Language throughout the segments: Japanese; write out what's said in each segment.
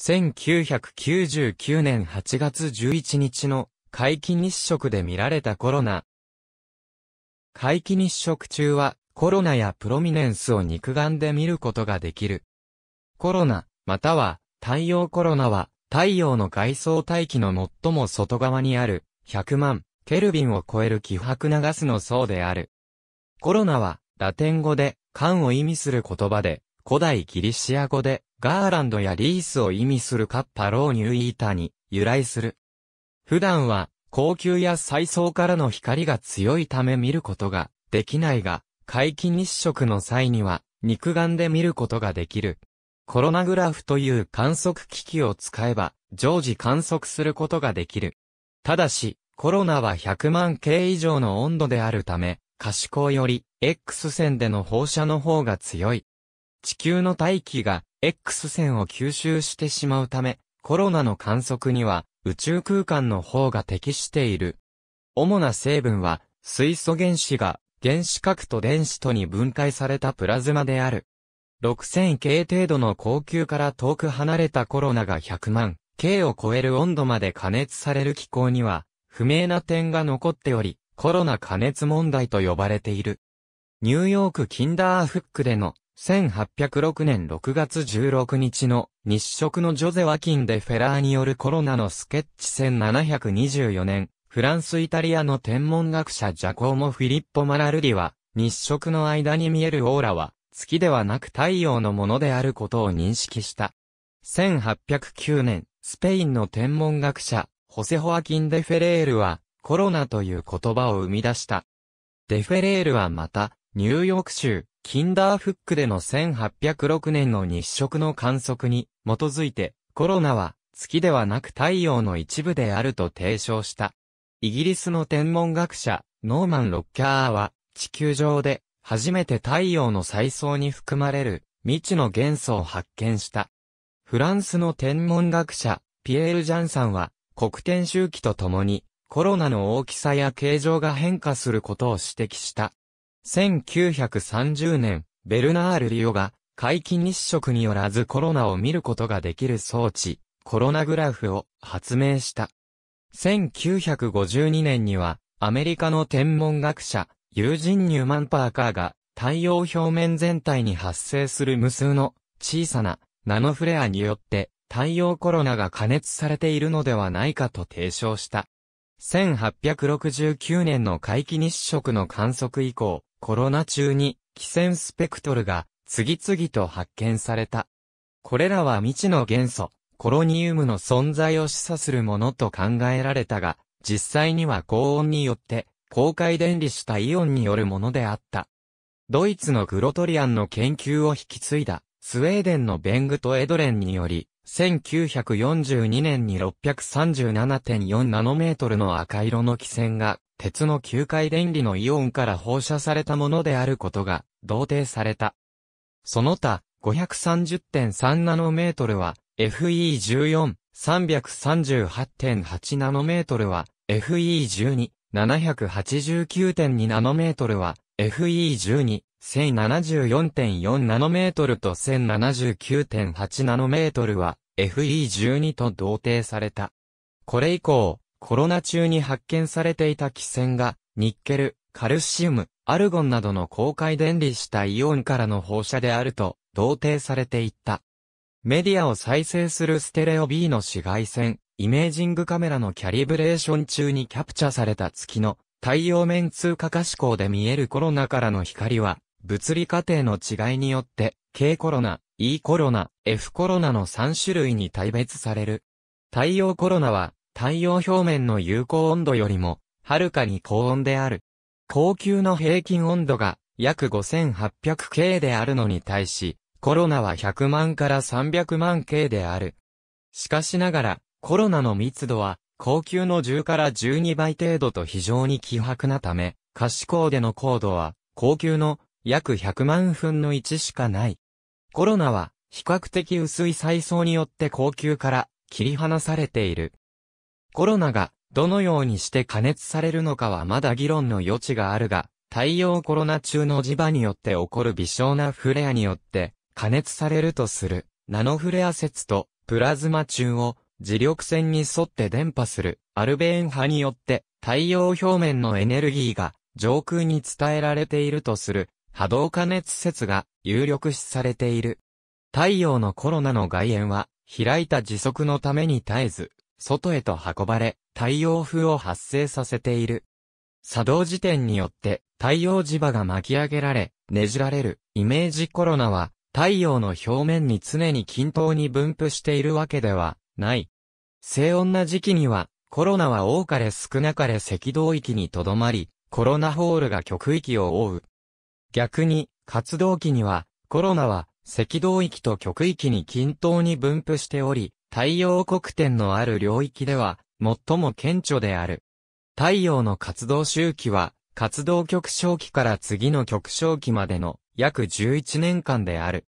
1999年8月11日の皆既日食で見られたコロナ。皆既日食中はコロナやプロミネンスを肉眼で見ることができる。コロナ、または太陽コロナは太陽の外装大気の最も外側にある100万ケルビンを超える気迫流すの層である。コロナはラテン語で、缶を意味する言葉で、古代ギリシア語で、ガーランドやリースを意味するカッパローニューイータに由来する。普段は高級や彩層からの光が強いため見ることができないが、回帰日食の際には肉眼で見ることができる。コロナグラフという観測機器を使えば常時観測することができる。ただし、コロナは100万系以上の温度であるため、可視光より X 線での放射の方が強い。地球の大気が X 線を吸収してしまうため、コロナの観測には宇宙空間の方が適している。主な成分は水素原子が原子核と電子とに分解されたプラズマである。6000 K 程度の高級から遠く離れたコロナが100万 K を超える温度まで加熱される気候には不明な点が残っており、コロナ加熱問題と呼ばれている。ニューヨークキンダーフックでの1806年6月16日の日食のジョゼ・ワキン・デ・フェラーによるコロナのスケッチ1724年、フランス・イタリアの天文学者ジャコーモ・フィリッポ・マラルディは、日食の間に見えるオーラは、月ではなく太陽のものであることを認識した。1809年、スペインの天文学者、ホセ・ホアキン・デ・フェレールは、コロナという言葉を生み出した。デ・フェレールはまた、ニューヨーク州、キンダーフックでの1806年の日食の観測に基づいてコロナは月ではなく太陽の一部であると提唱した。イギリスの天文学者ノーマン・ロッキャーは地球上で初めて太陽の再層に含まれる未知の元素を発見した。フランスの天文学者ピエール・ジャンさんは黒点周期とともにコロナの大きさや形状が変化することを指摘した。1930年、ベルナール・リオが、皆既日食によらずコロナを見ることができる装置、コロナグラフを発明した。1952年には、アメリカの天文学者、ユージン・ニューマン・パーカーが、太陽表面全体に発生する無数の小さなナノフレアによって太陽コロナが加熱されているのではないかと提唱した。1869年の皆既日食の観測以降、コロナ中に気仙スペクトルが次々と発見された。これらは未知の元素、コロニウムの存在を示唆するものと考えられたが、実際には高温によって、高回電離したイオンによるものであった。ドイツのグロトリアンの研究を引き継いだ、スウェーデンのベングト・エドレンにより、1942年に637.4ナノメートルの赤色の気仙が鉄の球界電離のイオンから放射されたものであることが、同定された。その他、530.3ナノメートルは、FE14、338.8ナノメートルは、FE12、789.2ナノメートルは、FE12、1074.4ナノメートルと1079.8ナノメートルは、FE12 と同定された。これ以降、コロナ中に発見されていた汽船が、ニッケル、カルシウム、アルゴンなどの公開電離したイオンからの放射であると、同定されていった。メディアを再生するステレオ B の紫外線、イメージングカメラのキャリブレーション中にキャプチャされた月の太陽面通過可視光で見えるコロナからの光は、物理過程の違いによって、K コロナ、E コロナ、F コロナの3種類に大別される。太陽コロナは、太陽表面の有効温度よりも、はるかに高温である。高級の平均温度が約 5800K であるのに対し、コロナは100万から300万 K である。しかしながら、コロナの密度は、高級の10から12倍程度と非常に希薄なため、可視光での高度は、高級の約100万分の1しかない。コロナは、比較的薄い細層によって高級から切り離されている。コロナがどのようにして加熱されるのかはまだ議論の余地があるが、太陽コロナ中の磁場によって起こる微小なフレアによって加熱されるとするナノフレア説とプラズマ中を磁力線に沿って伝播するアルベーン波によって太陽表面のエネルギーが上空に伝えられているとする波動加熱説が有力視されている。太陽のコロナの外縁は開いた時速のために絶えず外へと運ばれ、太陽風を発生させている。作動時点によって太陽磁場が巻き上げられ、ねじられるイメージコロナは太陽の表面に常に均等に分布しているわけではない。静音な時期にはコロナは多かれ少なかれ赤道域にとどまり、コロナホールが極域を覆う。逆に、活動期には、コロナは赤道域と極域に均等に分布しており、太陽黒点のある領域では、最も顕著である。太陽の活動周期は、活動極小期から次の極小期までの約11年間である。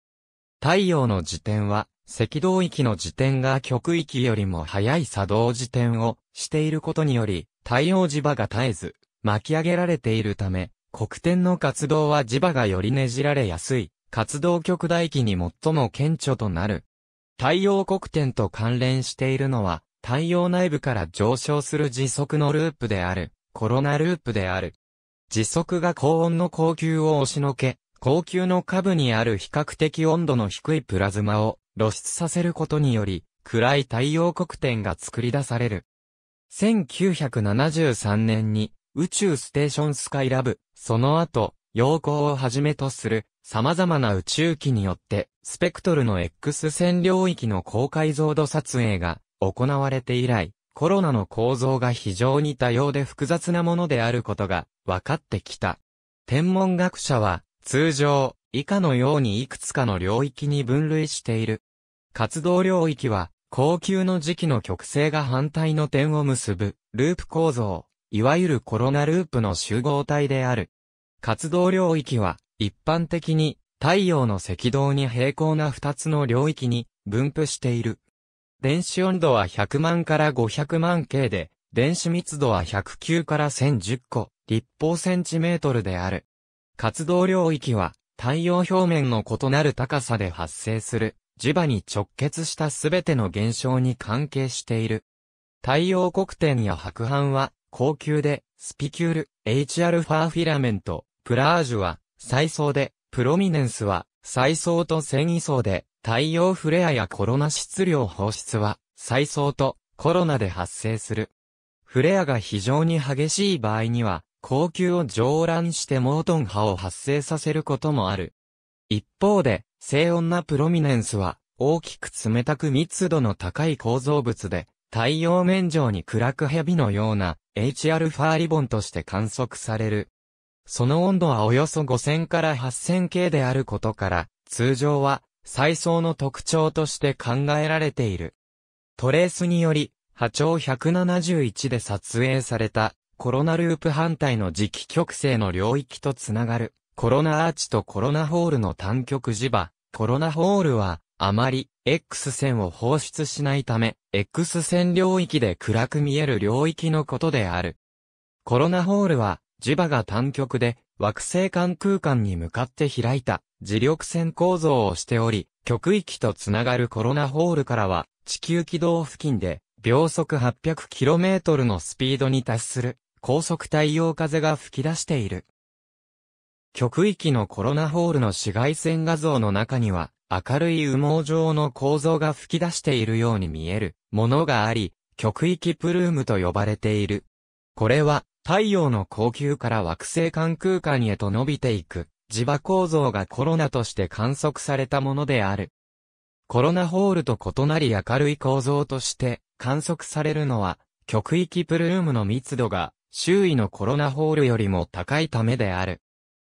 太陽の時点は、赤道域の時点が極域よりも早い作動時点をしていることにより、太陽磁場が絶えず巻き上げられているため、黒点の活動は磁場がよりねじられやすい、活動極大期に最も顕著となる。太陽黒点と関連しているのは、太陽内部から上昇する時速のループである、コロナループである。時速が高温の高級を押しのけ、高級の下部にある比較的温度の低いプラズマを露出させることにより、暗い太陽黒点が作り出される。1973年に宇宙ステーションスカイラブ、その後、陽光をはじめとする様々な宇宙機によって、スペクトルの X 線領域の高解像度撮影が行われて以来、コロナの構造が非常に多様で複雑なものであることが分かってきた。天文学者は、通常、以下のようにいくつかの領域に分類している。活動領域は、高級の時期の極性が反対の点を結ぶ、ループ構造、いわゆるコロナループの集合体である。活動領域は、一般的に太陽の赤道に平行な2つの領域に分布している。電子温度は100万から500万 K で、電子密度は109から1010個、立方センチメートルである。活動領域は、太陽表面の異なる高さで発生する、磁場に直結したすべての現象に関係している。太陽黒点や白斑は、高級で、スピキュール、Hα フィラメント、プラージュは、再層で、プロミネンスは、再層と繊維層で、太陽フレアやコロナ質量放出は、再層とコロナで発生する。フレアが非常に激しい場合には、高級を上乱してモートン波を発生させることもある。一方で、静音なプロミネンスは、大きく冷たく密度の高い構造物で、太陽面上に暗く蛇のような Hα リボンとして観測される。その温度はおよそ5000から8000系であることから、通常は最層の特徴として考えられている。トレースにより、波長171で撮影された、コロナループ反対の磁気極性の領域とつながる、コロナアーチとコロナホールの単極磁場、コロナホールは、あまり、X 線を放出しないため、X 線領域で暗く見える領域のことである。コロナホールは、磁場が単極で惑星間空間に向かって開いた磁力線構造をしており、極域とつながるコロナホールからは地球軌道付近で秒速 800km のスピードに達する高速太陽風が吹き出している。極域のコロナホールの紫外線画像の中には明るい羽毛状の構造が吹き出しているように見えるものがあり、極域プルームと呼ばれている。これは、太陽の光球から惑星間空間へと伸びていく、磁場構造がコロナとして観測されたものである。コロナホールと異なり明るい構造として観測されるのは、極域プルームの密度が周囲のコロナホールよりも高いためである。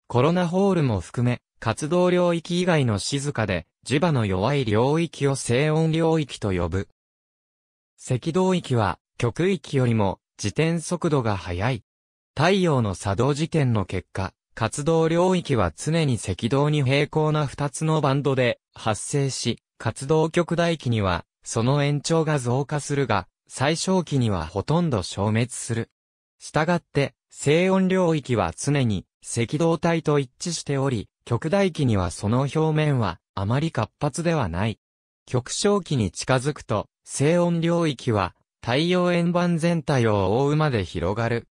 コロナホールも含め、活動領域以外の静かで、磁場の弱い領域を静音領域と呼ぶ。赤道域は、極域よりも、自転速度が速い。太陽の作動時点の結果、活動領域は常に赤道に平行な2つのバンドで発生し、活動極大期には、その延長が増加するが、最小期にはほとんど消滅する。したがって、静音領域は常に赤道帯と一致しており、極大期にはその表面はあまり活発ではない。極小期に近づくと、静音領域は太陽円盤全体を覆うまで広がる。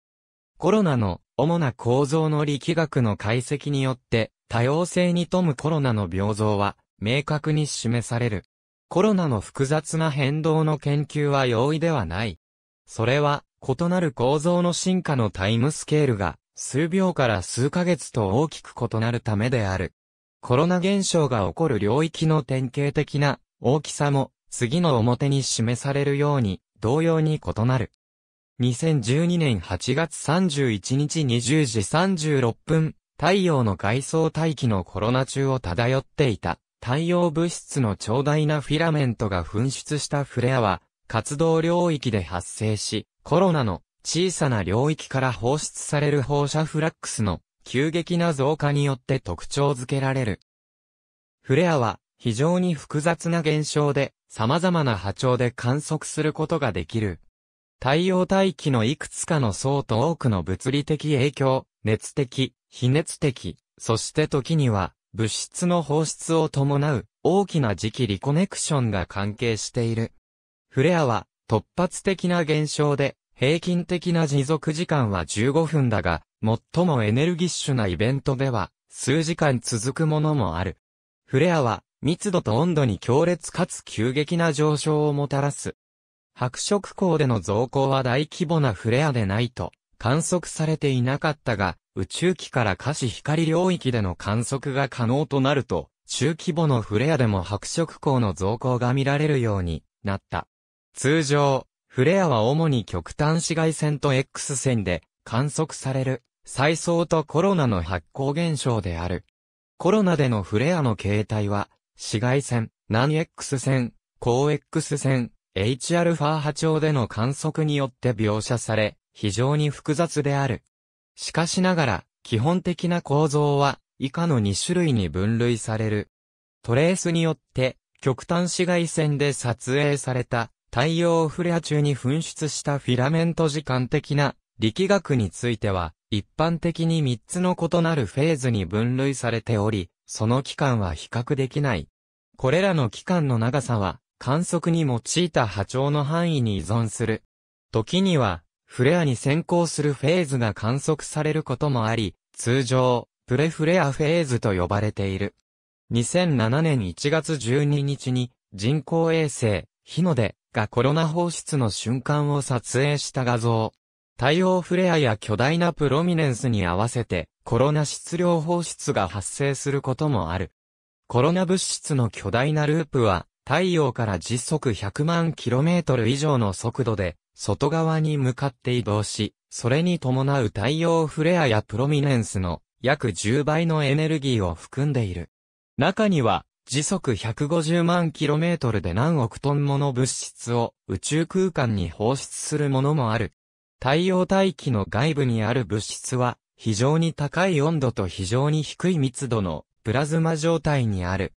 コロナの主な構造の力学の解析によって多様性に富むコロナの病像は明確に示される。コロナの複雑な変動の研究は容易ではない。それは異なる構造の進化のタイムスケールが数秒から数ヶ月と大きく異なるためである。コロナ現象が起こる領域の典型的な大きさも次の表に示されるように同様に異なる。2012年8月31日20時36分、太陽の外装大気のコロナ中を漂っていた、太陽物質の長大なフィラメントが噴出したフレアは、活動領域で発生し、コロナの小さな領域から放出される放射フラックスの急激な増加によって特徴づけられる。フレアは非常に複雑な現象で、様々な波長で観測することができる。太陽大気のいくつかの層と多くの物理的影響、熱的、非熱的、そして時には物質の放出を伴う大きな磁気リコネクションが関係している。フレアは突発的な現象で平均的な持続時間は15分だが、最もエネルギッシュなイベントでは数時間続くものもある。フレアは密度と温度に強烈かつ急激な上昇をもたらす。白色光での増光は大規模なフレアでないと観測されていなかったが、宇宙機から可視光領域での観測が可能となると、中規模のフレアでも白色光の増光が見られるようになった。通常、フレアは主に極端紫外線と X 線で観測される、再層とコロナの発光現象である。コロナでのフレアの形態は、紫外線、南 X 線、高 X 線、Hα 波長での観測によって描写され、非常に複雑である。しかしながら、基本的な構造は、以下の2種類に分類される。トレースによって、極端紫外線で撮影された、太陽フレア中に噴出したフィラメント時間的な力学については、一般的に3つの異なるフェーズに分類されており、その期間は比較できない。これらの期間の長さは、観測に用いた波長の範囲に依存する。時には、フレアに先行するフェーズが観測されることもあり、通常、プレフレアフェーズと呼ばれている。2007年1月12日に、人工衛星、日の出がコロナ放出の瞬間を撮影した画像。太陽フレアや巨大なプロミネンスに合わせて、コロナ質量放出が発生することもある。コロナ物質の巨大なループは、太陽から時速100万 km 以上の速度で、外側に向かって移動し、それに伴う太陽フレアやプロミネンスの約10倍のエネルギーを含んでいる。中には、時速150万 km で何億トンもの物質を宇宙空間に放出するものもある。太陽大気の外部にある物質は非常に高い温度と非常に低い密度のプラズマ状態にある。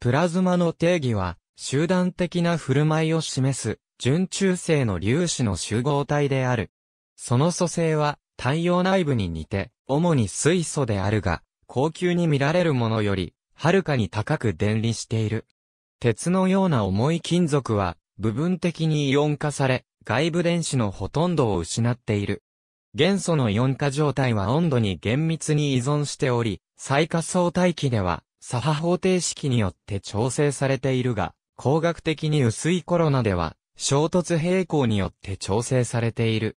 プラズマの定義は、集団的な振る舞いを示す、純中性の粒子の集合体である。その組成は、太陽内部に似て、主に水素であるが、高級に見られるものより、はるかに高く電離している。鉄のような重い金属は、部分的にイオン化され、外部電子のほとんどを失っている。元素の4化状態は温度に厳密に依存しており、最下層大気では、左派方程式によって調整されているが、工学的に薄いコロナでは、衝突平行によって調整されている。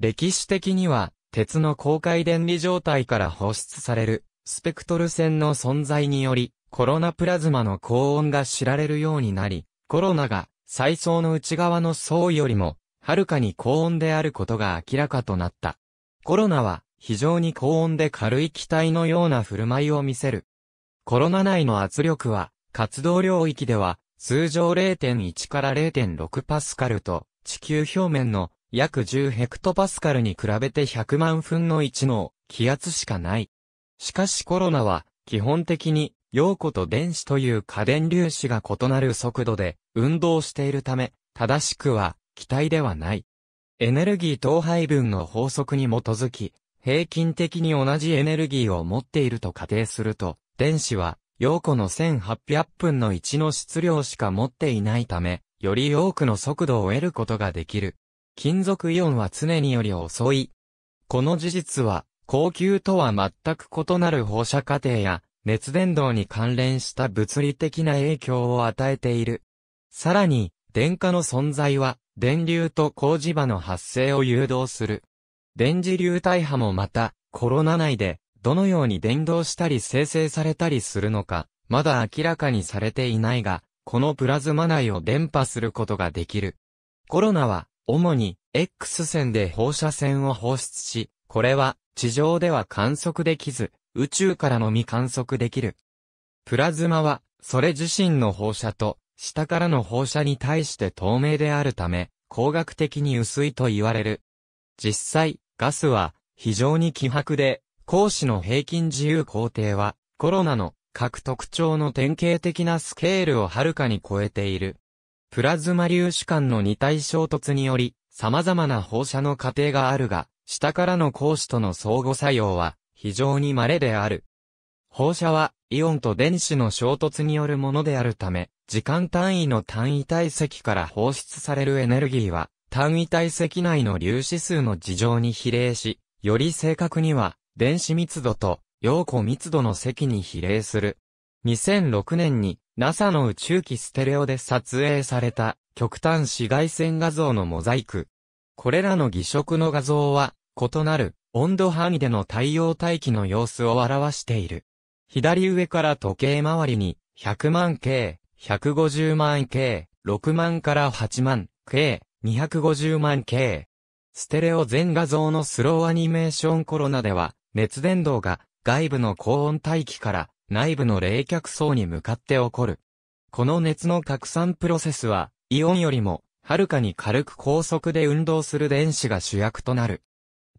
歴史的には、鉄の高回電離状態から放出される、スペクトル線の存在により、コロナプラズマの高温が知られるようになり、コロナが、最層の内側の層よりも、はるかに高温であることが明らかとなった。コロナは非常に高温で軽い気体のような振る舞いを見せる。コロナ内の圧力は活動領域では通常0.1から0.6パスカルと地球表面の約10ヘクトパスカルに比べて100万分の1の気圧しかない。しかしコロナは基本的に陽子と電子という過電粒子が異なる速度で運動しているため、正しくは気体ではない。エネルギー等配分の法則に基づき、平均的に同じエネルギーを持っていると仮定すると、電子は、陽子の1800分の1の質量しか持っていないため、より多くの速度を得ることができる。金属イオンは常により遅い。この事実は、高級とは全く異なる放射過程や、熱伝導に関連した物理的な影響を与えている。さらに、電荷の存在は、電流と工事場の発生を誘導する。電磁流大波もまた、コロナ内で、どのように伝動したり生成されたりするのか、まだ明らかにされていないが、このプラズマ内を伝播することができる。コロナは、主に、X 線で放射線を放出し、これは、地上では観測できず、宇宙からのみ観測できる。プラズマは、それ自身の放射と下からの放射に対して透明であるため、光学的に薄いと言われる。実際、ガスは非常に希薄で、光子の平均自由工程は、コロナの各特徴の典型的なスケールをはるかに超えている。プラズマ粒子間の二体衝突により、様々な放射の過程があるが、下からの光子との相互作用は非常に稀である。放射はイオンと電子の衝突によるものであるため、時間単位の単位体積から放出されるエネルギーは、単位体積内の粒子数の事情に比例し、より正確には、電子密度と陽子密度の積に比例する。2006年に NASA の宇宙機ステレオで撮影された極端紫外線画像のモザイク。これらの偽色の画像は異なる温度範囲での太陽大気の様子を表している。左上から時計回りに、100万計、150万計、6万から8万計、250万計。ステレオ全画像のスローアニメーションコロナでは、熱伝導が外部の高温帯気から内部の冷却層に向かって起こる。この熱の拡散プロセスは、イオンよりも、はるかに軽く高速で運動する電子が主役となる。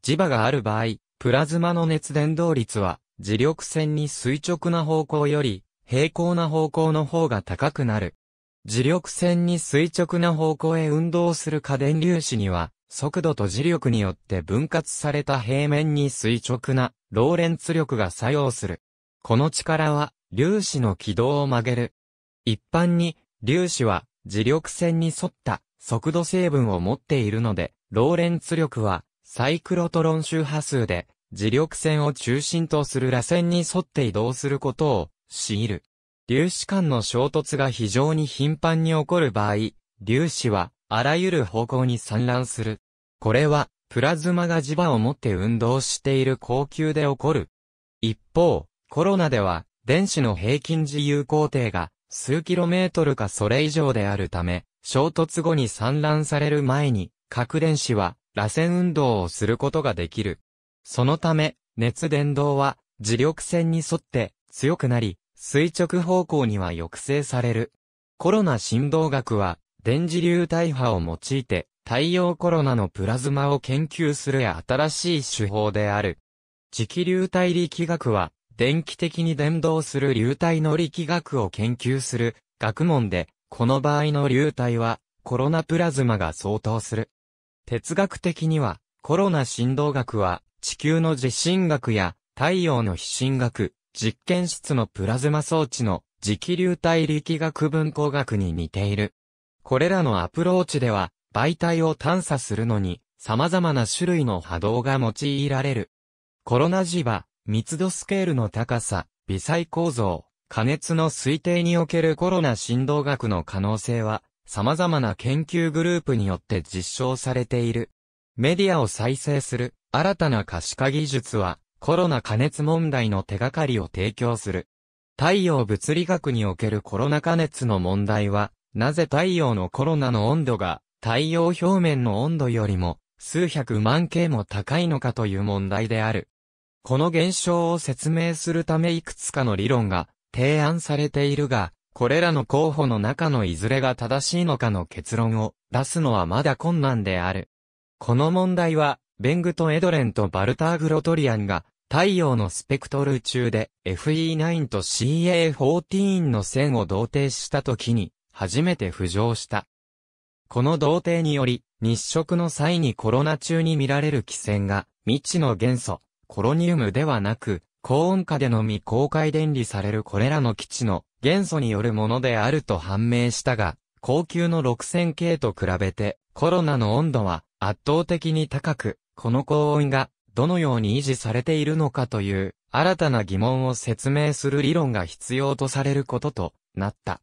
磁場がある場合、プラズマの熱伝導率は磁力線に垂直な方向より、平行な方向の方が高くなる。磁力線に垂直な方向へ運動する過電粒子には、速度と磁力によって分割された平面に垂直なローレンツ力が作用する。この力は粒子の軌道を曲げる。一般に粒子は磁力線に沿った速度成分を持っているので、ローレンツ力はサイクロトロン周波数で磁力線を中心とする螺旋に沿って移動することを、強いる。粒子間の衝突が非常に頻繁に起こる場合、粒子は、あらゆる方向に散乱する。これは、プラズマが磁場を持って運動している高級で起こる。一方、コロナでは、電子の平均自由工程が、数キロメートルかそれ以上であるため、衝突後に散乱される前に、核電子は、螺旋運動をすることができる。そのため、熱伝導は、磁力線に沿って強くなり、垂直方向には抑制される。コロナ振動学は、電磁流体波を用いて、太陽コロナのプラズマを研究する新しい手法である。磁気流体力学は、電気的に伝導する流体の力学を研究する学問で、この場合の流体はコロナプラズマが相当する。哲学的にはコロナ振動学は地球の地震学や太陽の非震学、実験室のプラズマ装置の磁気流体力学分光学に似ている。これらのアプローチでは、媒体を探査するのに、様々な種類の波動が用いられる。コロナ磁場、密度スケールの高さ、微細構造、加熱の推定におけるコロナ振動学の可能性は、様々な研究グループによって実証されている。メディアを再生する、新たな可視化技術は、コロナ加熱問題の手がかりを提供する。太陽物理学におけるコロナ加熱の問題は、なぜ太陽のコロナの温度が、太陽表面の温度よりも、数百万系も高いのかという問題である。この現象を説明するためいくつかの理論が提案されているが、これらの候補の中のいずれが正しいのかの結論を出すのはまだ困難である。この問題はベングとエドレンとバルター・グロトリアンが、太陽のスペクトル中で FE9 と CA14 の線を同定した時に、初めて浮上した。この同定により、日食の際にコロナ中に見られる気線が、未知の元素、コロニウムではなく、高温下での未公開電離されるこれらの基地の元素によるものであると判明したが、高級の6000系と比べてコロナの温度は圧倒的に高く、この高音がどのように維持されているのかという新たな疑問を説明する理論が必要とされることとなった。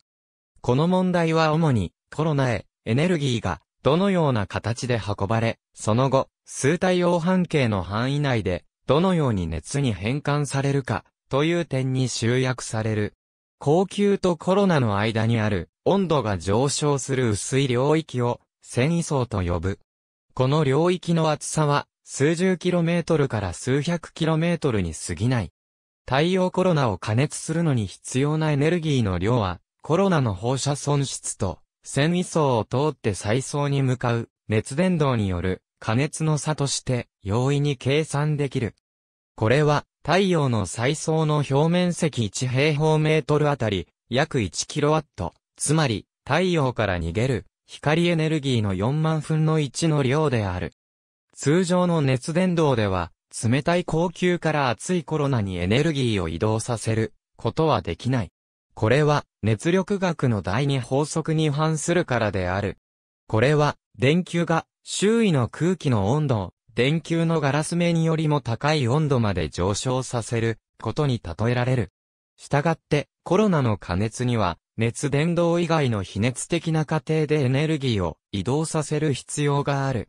この問題は主にコロナへエネルギーがどのような形で運ばれ、その後、数体応半径の範囲内でどのように熱に変換されるかという点に集約される。高級とコロナの間にある温度が上昇する薄い領域を繊維層と呼ぶ。この領域の厚さは、数十キロメートルから数百キロメートルに過ぎない。太陽コロナを加熱するのに必要なエネルギーの量は、コロナの放射損失と、繊維層を通って再層に向かう熱伝導による加熱の差として容易に計算できる。これは太陽の再層の表面積1平方メートルあたり約1キロワット、つまり太陽から逃げる光エネルギーの4万分の1の量である。通常の熱伝導では、冷たい高級から熱いコロナにエネルギーを移動させることはできない。これは熱力学の第二法則に反するからである。これは電球が周囲の空気の温度を電球のガラス面よりも高い温度まで上昇させることに例えられる。したがってコロナの加熱には熱伝導以外の非熱的な過程でエネルギーを移動させる必要がある。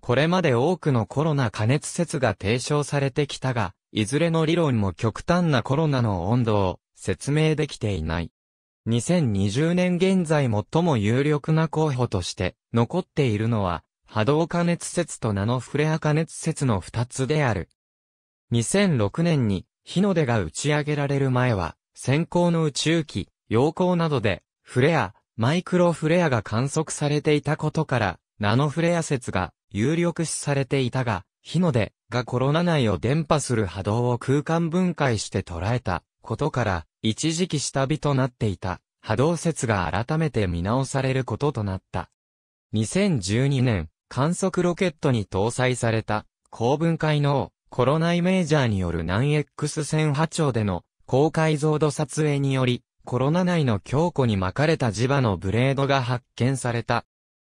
これまで多くのコロナ加熱説が提唱されてきたが、いずれの理論も極端なコロナの温度を説明できていない。2020年現在最も有力な候補として残っているのは波動加熱説とナノフレア加熱説の2つである。2006年に日の出が打ち上げられる前は先行の宇宙機陽光などで、フレア、マイクロフレアが観測されていたことから、ナノフレア説が有力視されていたが、火の出がコロナ内を伝播する波動を空間分解して捉えたことから、一時期下火となっていた波動説が改めて見直されることとなった。2012年、観測ロケットに搭載された高分解のコロナイメージャーによる南 X 線波長での高解像度撮影によりコロナ内の強固に巻かれた磁場のブレードが発見された。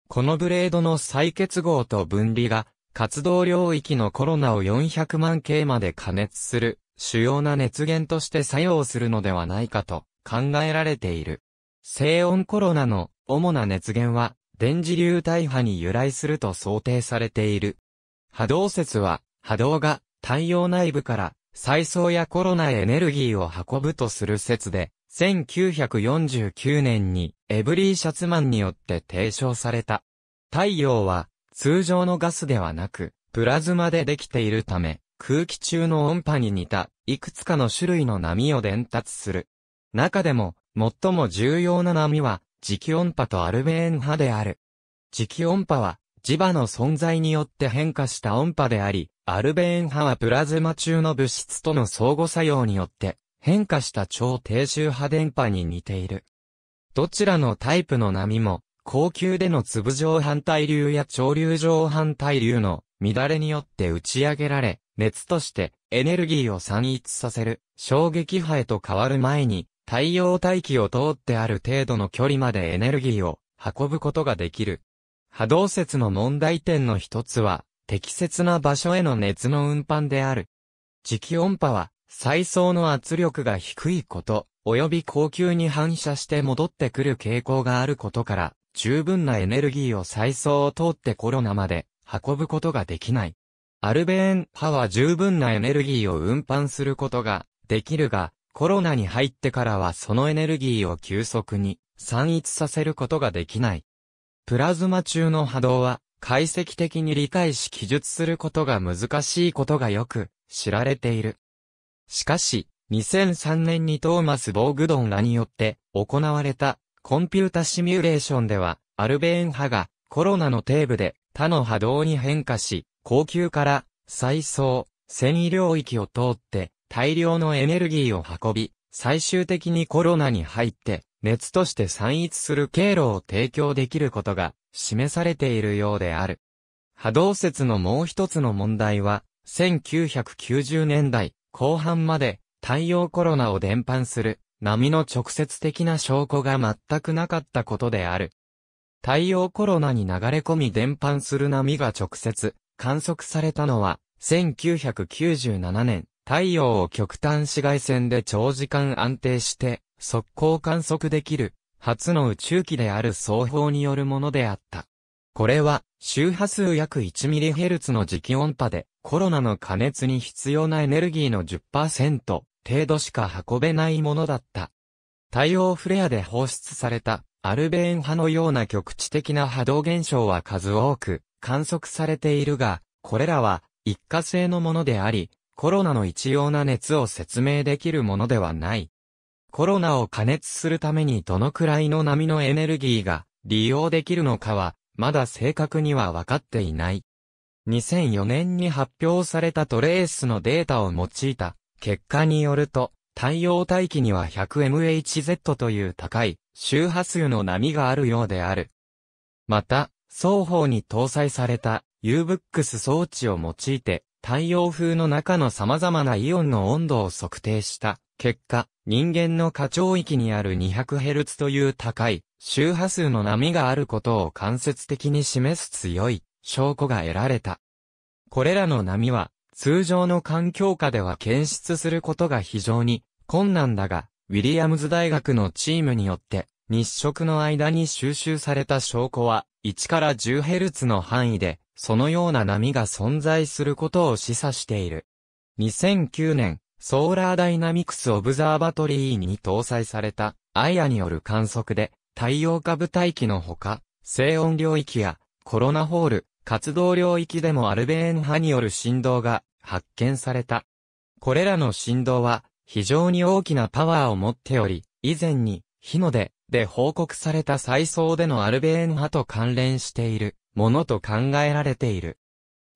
このブレードの再結合と分離が、活動領域のコロナを400万系まで加熱する、主要な熱源として作用するのではないかと考えられている。静音コロナの主な熱源は、電磁流体波に由来すると想定されている。波動説は、波動が太陽内部から再送やコロナエネルギーを運ぶとする説で、1949年にエブリー・シャツマンによって提唱された。太陽は通常のガスではなくプラズマでできているため空気中の音波に似たいくつかの種類の波を伝達する。中でも最も重要な波は磁気音波とアルベーン波である。磁気音波は磁場の存在によって変化した音波であり、アルベーン波はプラズマ中の物質との相互作用によって変化した超低周波電波に似ている。どちらのタイプの波も、高級での粒状反対流や潮流状反対流の乱れによって打ち上げられ、熱としてエネルギーを散逸させる衝撃波へと変わる前に、太陽大気を通ってある程度の距離までエネルギーを運ぶことができる。波動説の問題点の一つは、適切な場所への熱の運搬である。磁気音波は再送の圧力が低いこと、及び高級に反射して戻ってくる傾向があることから、十分なエネルギーを再送を通ってコロナまで運ぶことができない。アルベーン波は十分なエネルギーを運搬することができるが、コロナに入ってからはそのエネルギーを急速に散逸させることができない。プラズマ中の波動は解析的に理解し記述することが難しいことがよく知られている。しかし、2003年にトーマス・ボーグドンらによって行われたコンピュータシミュレーションでは、アルベーン波がコロナの底部で他の波動に変化し、高級から再層、繊維領域を通って大量のエネルギーを運び、最終的にコロナに入って熱として散逸する経路を提供できることが示されているようである。波動説のもう一つの問題は、1990年代、後半まで太陽コロナを伝播する波の直接的な証拠が全くなかったことである。太陽コロナに流れ込み伝播する波が直接観測されたのは1997年太陽を極端紫外線で長時間安定して速攻観測できる初の宇宙機である双方によるものであった。これは、周波数約 1mHz の磁気音波で、コロナの加熱に必要なエネルギーの10%程度しか運べないものだった。太陽フレアで放出された、アルベーン波のような局地的な波動現象は数多く観測されているが、これらは一過性のものであり、コロナの一様な熱を説明できるものではない。コロナを加熱するためにどのくらいの波のエネルギーが利用できるのかはまだ正確には分かっていない。2004年に発表されたトレースのデータを用いた結果によると、太陽大気には 100MHz という高い周波数の波があるようである。また、双方に搭載された u u x 装置を用いて、太陽風の中の様々なイオンの温度を測定した結果、人間の過聴域にある 200Hz という高い周波数の波があることを間接的に示す強い証拠が得られた。これらの波は通常の環境下では検出することが非常に困難だが、ウィリアムズ大学のチームによって日食の間に収集された証拠は1から 10Hz の範囲でそのような波が存在することを示唆している。2009年、ソーラーダイナミクスオブザーバトリーに搭載された、アイアによる観測で、太陽下部大気のほか、静音領域や、コロナホール、活動領域でもアルベーン波による振動が発見された。これらの振動は、非常に大きなパワーを持っており、以前に、日の出で報告された再送でのアルベーン波と関連しているものと考えられている。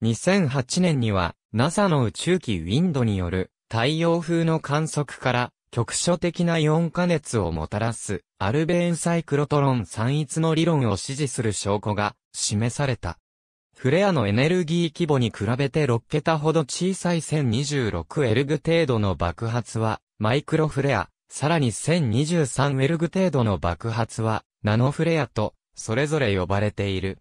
2008年には、NASA の宇宙機ウィンドによる太陽風の観測から、局所的な4加熱をもたらす、アルベーンサイクロトロン散逸の理論を支持する証拠が示された。フレアのエネルギー規模に比べて6桁ほど小さい 1026L 程度の爆発は、マイクロフレア、さらに 1023L 程度の爆発は、ナノフレアと、それぞれ呼ばれている。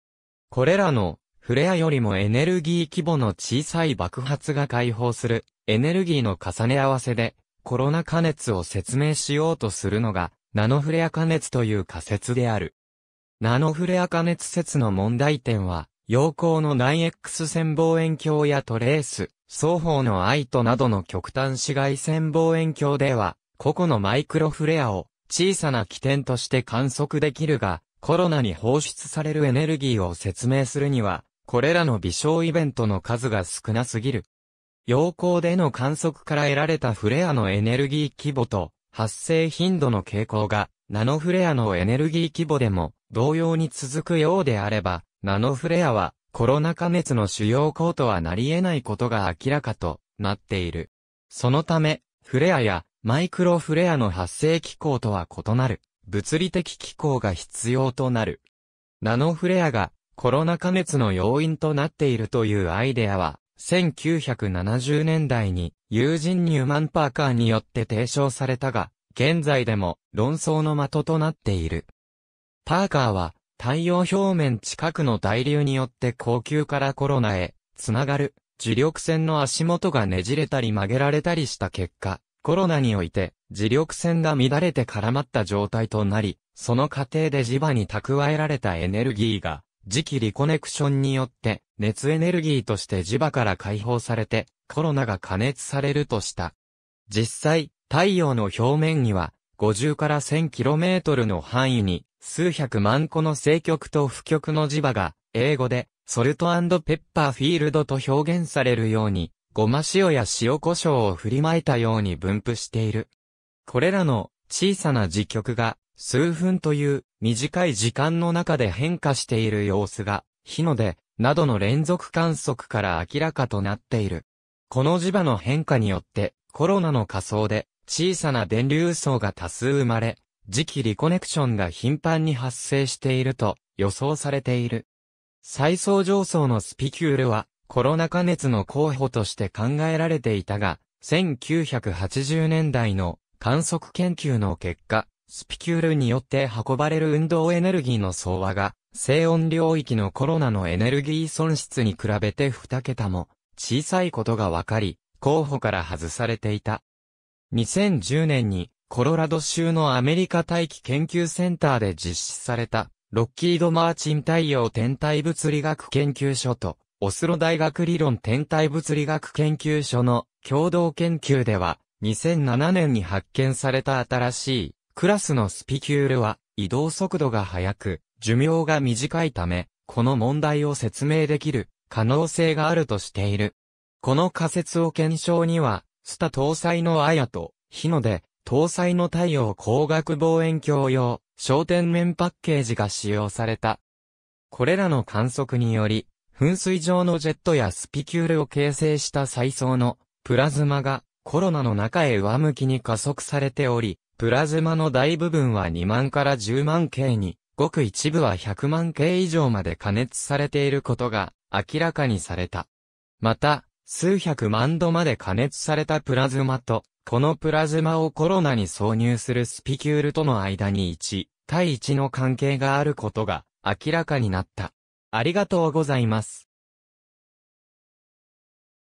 これらの、フレアよりもエネルギー規模の小さい爆発が解放する、エネルギーの重ね合わせで、コロナ加熱を説明しようとするのが、ナノフレア加熱という仮説である。ナノフレア加熱説の問題点は、陽光の9 X 線望遠鏡やトレース、双方のアイトなどの極端紫外線望遠鏡では、個々のマイクロフレアを小さな起点として観測できるが、コロナに放出されるエネルギーを説明するには、これらの微小イベントの数が少なすぎる。陽光での観測から得られたフレアのエネルギー規模と発生頻度の傾向がナノフレアのエネルギー規模でも同様に続くようであれば、ナノフレアはコロナ加熱の主要項とはなり得ないことが明らかとなっている。そのため、フレアやマイクロフレアの発生機構とは異なる物理的機構が必要となる。ナノフレアがコロナ加熱の要因となっているというアイデアは1970年代に友人ニューマン・パーカーによって提唱されたが、現在でも論争の的となっている。パーカーは太陽表面近くの大流によって高級からコロナへつながる磁力線の足元がねじれたり曲げられたりした結果、コロナにおいて磁力線が乱れて絡まった状態となり、その過程で磁場に蓄えられたエネルギーが磁気リコネクションによって、熱エネルギーとして磁場から解放されて、コロナが加熱されるとした。実際、太陽の表面には、50から 1000km の範囲に、数百万個の正極と負極の磁場が、英語で、ソルトペッパーフィールドと表現されるように、ごま塩や塩胡椒を振りまいたように分布している。これらの小さな磁極が数分という短い時間の中で変化している様子が、日の出、などの連続観測から明らかとなっている。この磁場の変化によって、コロナの仮想で小さな電流層が多数生まれ、磁気リコネクションが頻繁に発生していると予想されている。再層上層のスピキュールはコロナ加熱の候補として考えられていたが、1980年代の観測研究の結果、スピキュールによって運ばれる運動エネルギーの総和が、静音領域のコロナのエネルギー損失に比べて2桁も小さいことが分かり、候補から外されていた。2010年にコロラド州のアメリカ大気研究センターで実施されたロッキード・マーチン太陽天体物理学研究所とオスロ大学理論天体物理学研究所の共同研究では2007年に発見された新しいクラスのスピキュールは移動速度が速く、寿命が短いため、この問題を説明できる可能性があるとしている。この仮説を検証には、スタ搭載のアヤと、日ので、搭載の太陽光学望遠鏡用、焦点面パッケージが使用された。これらの観測により、噴水状のジェットやスピキュールを形成した細層のプラズマがコロナの中へ上向きに加速されており、プラズマの大部分は2万から10万系に、ごく一部は100万系以上まで加熱されていることが明らかにされた。また、数百万度まで加熱されたプラズマと、このプラズマをコロナに挿入するスピキュールとの間に1対1の関係があることが明らかになった。ありがとうございます。